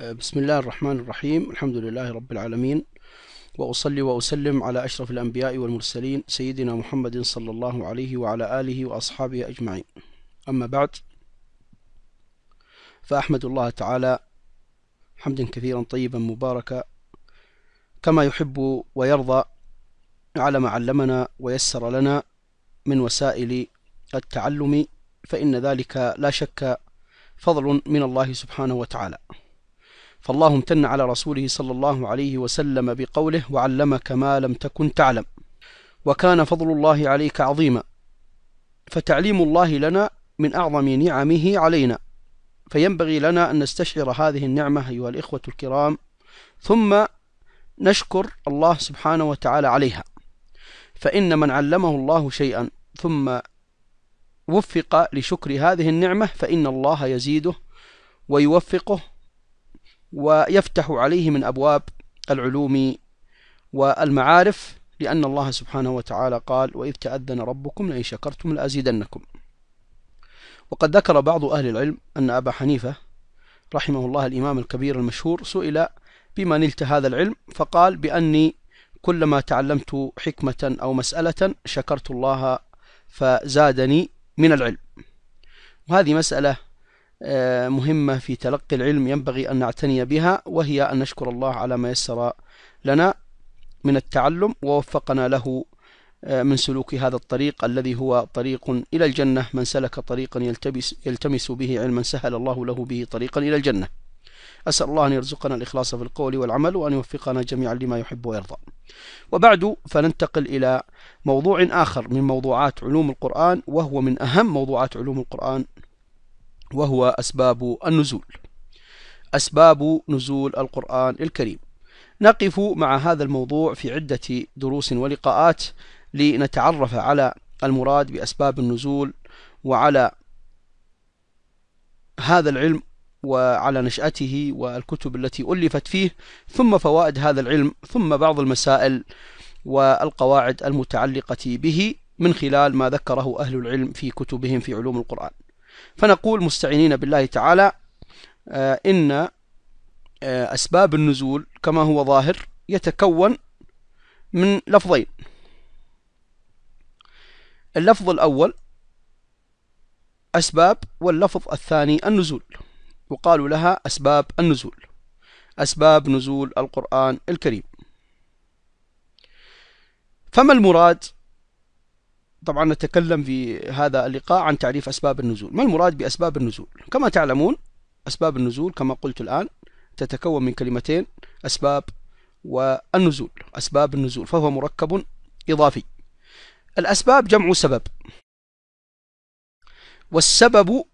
بسم الله الرحمن الرحيم الحمد لله رب العالمين وأصلي وأسلم على أشرف الأنبياء والمرسلين سيدنا محمد صلى الله عليه وعلى آله وأصحابه أجمعين أما بعد فأحمد الله تعالى حمدا كثيرا طيبا مباركا كما يحب ويرضى على ما علمنا ويسر لنا من وسائل التعلم فإن ذلك لا شك فضل من الله سبحانه وتعالى فالله امتن على رسوله صلى الله عليه وسلم بقوله وعلمك ما لم تكن تعلم وكان فضل الله عليك عظيما فتعليم الله لنا من أعظم نعمه علينا فينبغي لنا أن نستشعر هذه النعمة أيها الإخوة الكرام ثم نشكر الله سبحانه وتعالى عليها فإن من علمه الله شيئا ثم وفق لشكر هذه النعمة فإن الله يزيده ويوفقه ويفتح عليه من أبواب العلوم والمعارف لأن الله سبحانه وتعالى قال وإذ تأذن ربكم لئن شكرتم لأزيدنكم وقد ذكر بعض أهل العلم أن أبا حنيفة رحمه الله الإمام الكبير المشهور سئل بما نلت هذا العلم فقال بأني كلما تعلمت حكمة أو مسألة شكرت الله فزادني من العلم وهذه مسألة آه، مهمة في تلقي العلم ينبغي أن نعتني بها وهي أن نشكر الله على ما يسر لنا من التعلم ووفقنا له آه، من سلوك هذا الطريق الذي هو طريق إلى الجنة من سلك طريقا يلتبس يلتمس به علما سهل الله له به طريقا إلى الجنة أسأل الله أن يرزقنا الإخلاص في القول والعمل وأن يوفقنا جميعا لما يحب ويرضى وبعد فننتقل إلى موضوع آخر من موضوعات علوم القرآن وهو من أهم موضوعات علوم القرآن وهو أسباب النزول أسباب نزول القرآن الكريم نقف مع هذا الموضوع في عدة دروس ولقاءات لنتعرف على المراد بأسباب النزول وعلى هذا العلم وعلى نشأته والكتب التي ألفت فيه ثم فوائد هذا العلم ثم بعض المسائل والقواعد المتعلقة به من خلال ما ذكره أهل العلم في كتبهم في علوم القرآن فنقول مستعينين بالله تعالى آه، إن آه، أسباب النزول كما هو ظاهر يتكون من لفظين اللفظ الأول أسباب واللفظ الثاني النزول وقالوا لها أسباب النزول أسباب نزول القرآن الكريم فما المراد طبعا نتكلم في هذا اللقاء عن تعريف أسباب النزول ما المراد بأسباب النزول كما تعلمون أسباب النزول كما قلت الآن تتكون من كلمتين أسباب والنزول أسباب النزول فهو مركب إضافي الأسباب جمع سبب والسبب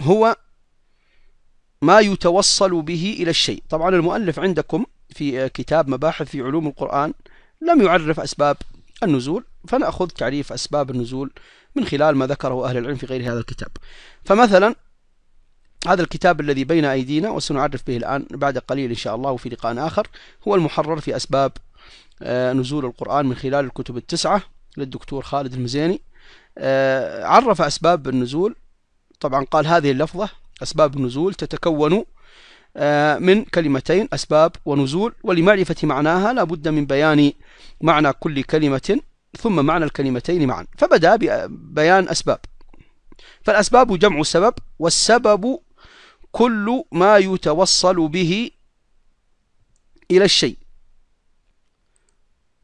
هو ما يتوصل به إلى الشيء طبعا المؤلف عندكم في كتاب مباحث في علوم القرآن لم يعرف أسباب النزول فنأخذ تعريف أسباب النزول من خلال ما ذكره أهل العلم في غير هذا الكتاب فمثلا هذا الكتاب الذي بين أيدينا وسنعرف به الآن بعد قليل إن شاء الله في لقاء آخر هو المحرر في أسباب آه، نزول القرآن من خلال الكتب التسعة للدكتور خالد المزيني آه، عرف أسباب النزول طبعا قال هذه اللفظة أسباب النزول تتكون آه، من كلمتين أسباب ونزول ولمعرفة معناها لا بد من بيان معنى كل كلمة ثم معنى الكلمتين معا فبدأ ببيان أسباب فالأسباب جمع سبب والسبب كل ما يتوصل به إلى الشيء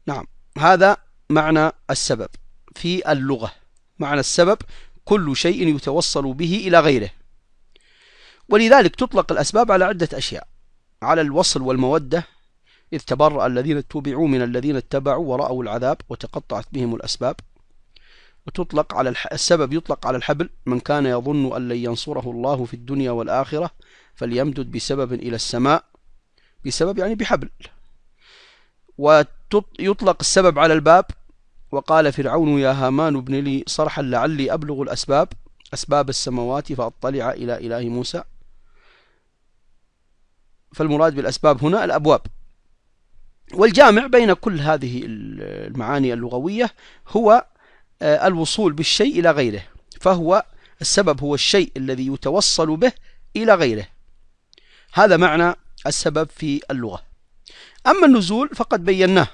نعم هذا معنى السبب في اللغة معنى السبب كل شيء يتوصل به إلى غيره ولذلك تطلق الأسباب على عدة أشياء على الوصل والمودة إذ تبرأ الذين اتبعوا من الذين اتبعوا ورأوا العذاب وتقطعت بهم الأسباب وتطلق على السبب يطلق على الحبل من كان يظن أن لن ينصره الله في الدنيا والآخرة فليمدد بسبب إلى السماء بسبب يعني بحبل ويطلق السبب على الباب وقال فرعون يا هامان ابن لي صرحا لعلي أبلغ الأسباب أسباب السماوات فأطلع إلى إله موسى فالمراد بالأسباب هنا الأبواب والجامع بين كل هذه المعاني اللغوية هو آه، الوصول بالشيء إلى غيره فهو السبب هو الشيء الذي يتوصل به إلى غيره هذا معنى السبب في اللغة أما النزول فقد بيناه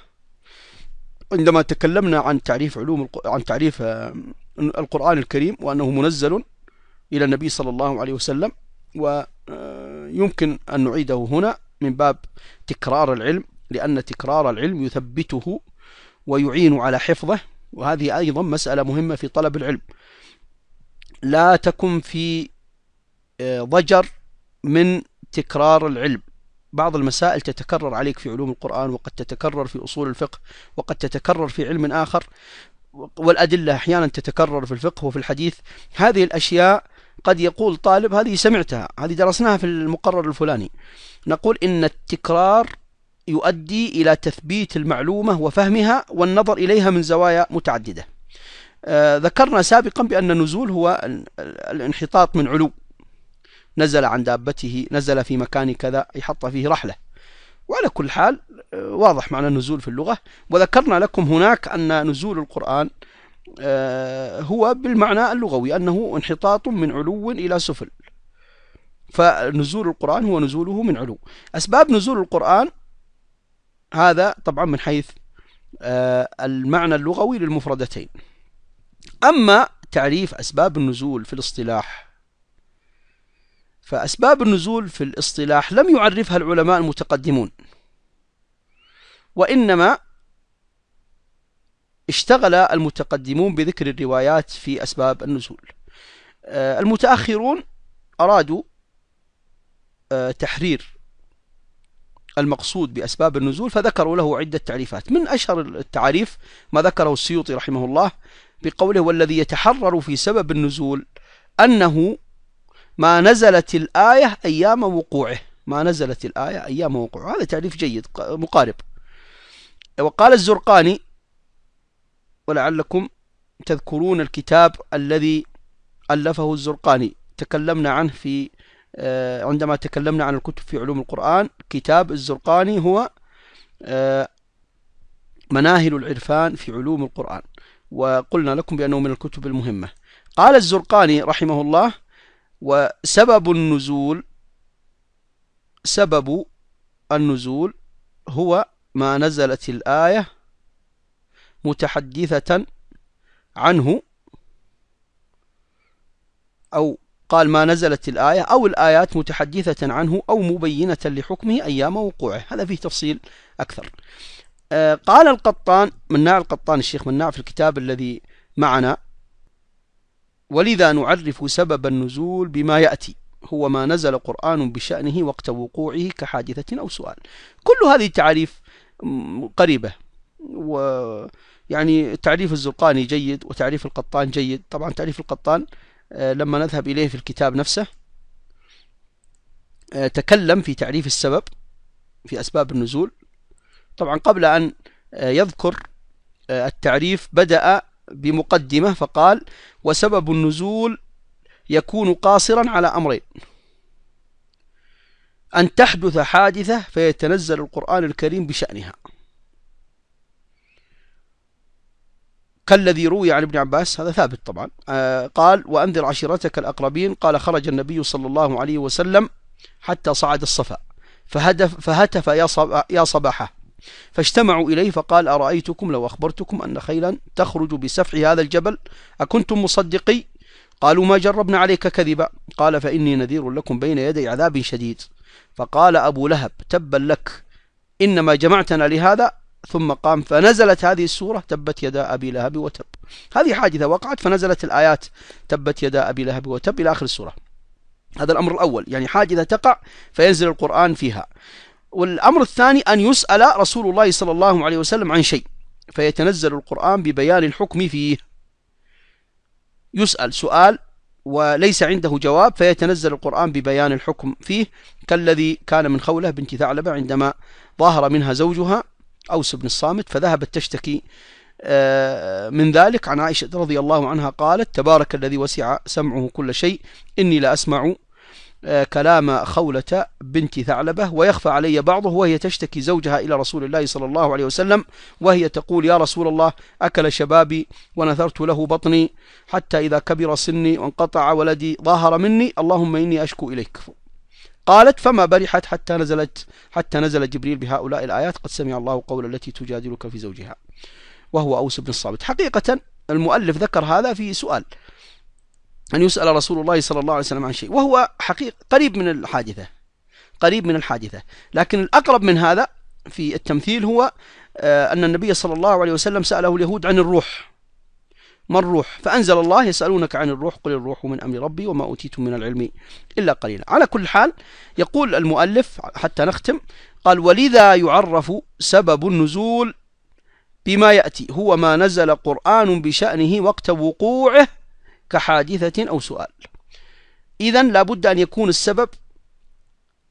عندما تكلمنا عن تعريف علوم عن تعريف آه، القرآن الكريم وأنه منزل إلى النبي صلى الله عليه وسلم ويمكن آه، أن نعيده هنا من باب تكرار العلم لأن تكرار العلم يثبته ويعين على حفظه وهذه أيضا مسألة مهمة في طلب العلم لا تكن في آه، ضجر من تكرار العلم بعض المسائل تتكرر عليك في علوم القرآن وقد تتكرر في أصول الفقه وقد تتكرر في علم آخر والأدلة أحيانا تتكرر في الفقه وفي الحديث هذه الأشياء قد يقول طالب هذه سمعتها هذه درسناها في المقرر الفلاني نقول إن التكرار يؤدي إلى تثبيت المعلومة وفهمها والنظر إليها من زوايا متعددة آه، ذكرنا سابقا بأن النزول هو الانحطاط من علو نزل عن دابته نزل في مكان كذا يحط فيه رحلة وعلى كل حال آه، واضح معنى النزول في اللغة وذكرنا لكم هناك أن نزول القرآن آه، هو بالمعنى اللغوي أنه انحطاط من علو إلى سفل فنزول القرآن هو نزوله من علو أسباب نزول القرآن هذا طبعا من حيث آه، المعنى اللغوي للمفردتين أما تعريف أسباب النزول في الاصطلاح فأسباب النزول في الاصطلاح لم يعرفها العلماء المتقدمون وإنما اشتغل المتقدمون بذكر الروايات في أسباب النزول آه، المتأخرون أرادوا آه، تحرير المقصود بأسباب النزول فذكروا له عدة تعريفات من أشهر التعريف ما ذكره السيوطي رحمه الله بقوله والذي يتحرر في سبب النزول أنه ما نزلت الآية أيام وقوعه ما نزلت الآية أيام وقوعه هذا تعريف جيد مقارب وقال الزرقاني ولعلكم تذكرون الكتاب الذي ألفه الزرقاني تكلمنا عنه في آه، عندما تكلمنا عن الكتب في علوم القرآن كتاب الزرقاني هو آه، مناهل العرفان في علوم القرآن وقلنا لكم بأنه من الكتب المهمة قال الزرقاني رحمه الله وسبب النزول سبب النزول هو ما نزلت الآية متحدثة عنه أو قال ما نزلت الآية أو الآيات متحدثة عنه أو مبينة لحكمه أيام وقوعه هذا فيه تفصيل أكثر آه، قال القطان مناع القطان الشيخ مناع في الكتاب الذي معنا ولذا نعرف سبب النزول بما يأتي هو ما نزل قرآن بشأنه وقت وقوعه كحادثة أو سؤال كل هذه التعريف قريبة و يعني تعريف الزرقاني جيد وتعريف القطان جيد طبعا تعريف القطان آه، لما نذهب إليه في الكتاب نفسه آه، تكلم في تعريف السبب في أسباب النزول طبعا قبل أن آه، يذكر التعريف بدأ بمقدمة فقال وسبب النزول يكون قاصرا على أمرين أن تحدث حادثة فيتنزل القرآن الكريم بشأنها كالذي روي عن ابن عباس هذا ثابت طبعا آه، قال وأنذر عشيرتك الأقربين قال خرج النبي صلى الله عليه وسلم حتى صعد الصفا فهدف فهتف يا صباحه فاجتمعوا إليه فقال أرأيتكم لو أخبرتكم أن خيلا تخرج بسفح هذا الجبل أكنتم مصدقي قالوا ما جربنا عليك كذبا قال فإني نذير لكم بين يدي عذاب شديد فقال أبو لهب تبا لك إنما جمعتنا لهذا ثم قام فنزلت هذه السورة تبت يدا أبي لهب وتب هذه حادثة وقعت فنزلت الآيات تبت يدا أبي لهب وتب إلى آخر السورة هذا الأمر الأول يعني حادثة تقع فينزل القرآن فيها والأمر الثاني أن يسأل رسول الله صلى الله عليه وسلم عن شيء فيتنزل القرآن ببيان الحكم فيه يسأل سؤال وليس عنده جواب فيتنزل القرآن ببيان الحكم فيه كالذي كان من خولة بنت ثعلبة عندما ظهر منها زوجها أوس بن الصامت فذهبت تشتكي آه، من ذلك عن عائشة رضي الله عنها قالت تبارك الذي وسع سمعه كل شيء إني لا أسمع آه، كلام خولة بنت ثعلبة ويخفى علي بعضه وهي تشتكي زوجها إلى رسول الله صلى الله عليه وسلم وهي تقول يا رسول الله أكل شبابي ونثرت له بطني حتى إذا كبر سني وانقطع ولدي ظاهر مني اللهم إني أشكو إليك قالت فما برحت حتى نزلت حتى نزل جبريل بهؤلاء الآيات قد سمع الله قول التي تجادلك في زوجها وهو أوس بن الصامت حقيقة المؤلف ذكر هذا في سؤال أن يسأل رسول الله صلى الله عليه وسلم عن شيء وهو حقيقة قريب من الحادثة قريب من الحادثة لكن الأقرب من هذا في التمثيل هو آه، أن النبي صلى الله عليه وسلم سأله اليهود عن الروح ما الروح فأنزل الله يسألونك عن الروح قل الروح من أمر ربي وما أوتيتم من العلم إلا قليلا على كل حال يقول المؤلف حتى نختم قال ولذا يعرف سبب النزول بما يأتي هو ما نزل قرآن بشأنه وقت وقوعه كحادثة أو سؤال إذا لابد أن يكون السبب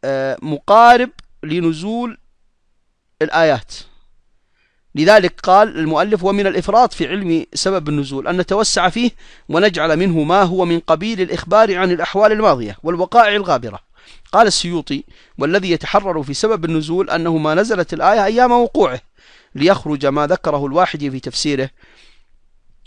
آه، مقارب لنزول الآيات لذلك قال المؤلف ومن الإفراط في علم سبب النزول أن نتوسع فيه ونجعل منه ما هو من قبيل الإخبار عن الأحوال الماضية والوقائع الغابرة قال السيوطي والذي يتحرر في سبب النزول أنه ما نزلت الآية أيام وقوعه ليخرج ما ذكره الواحد في تفسيره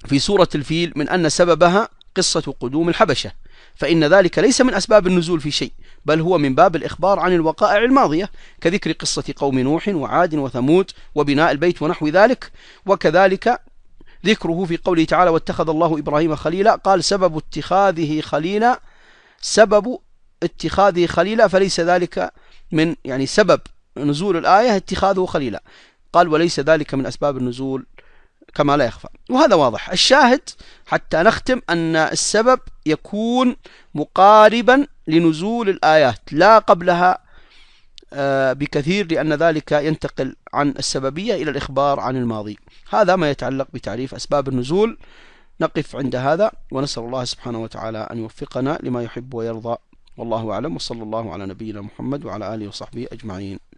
في سورة الفيل من أن سببها قصة قدوم الحبشة فإن ذلك ليس من أسباب النزول في شيء بل هو من باب الإخبار عن الوقائع الماضية كذكر قصة قوم نوح وعاد وثمود وبناء البيت ونحو ذلك وكذلك ذكره في قوله تعالى واتخذ الله إبراهيم خليلا قال سبب اتخاذه خليلا سبب اتخاذه خليلا فليس ذلك من يعني سبب نزول الآية اتخاذه خليلا قال وليس ذلك من أسباب النزول كما لا يخفى وهذا واضح الشاهد حتى نختم أن السبب يكون مقاربا لنزول الآيات لا قبلها آه، بكثير لأن ذلك ينتقل عن السببية إلى الإخبار عن الماضي هذا ما يتعلق بتعريف أسباب النزول نقف عند هذا ونسأل الله سبحانه وتعالى أن يوفقنا لما يحب ويرضى والله أعلم وصلى الله على نبينا محمد وعلى آله وصحبه أجمعين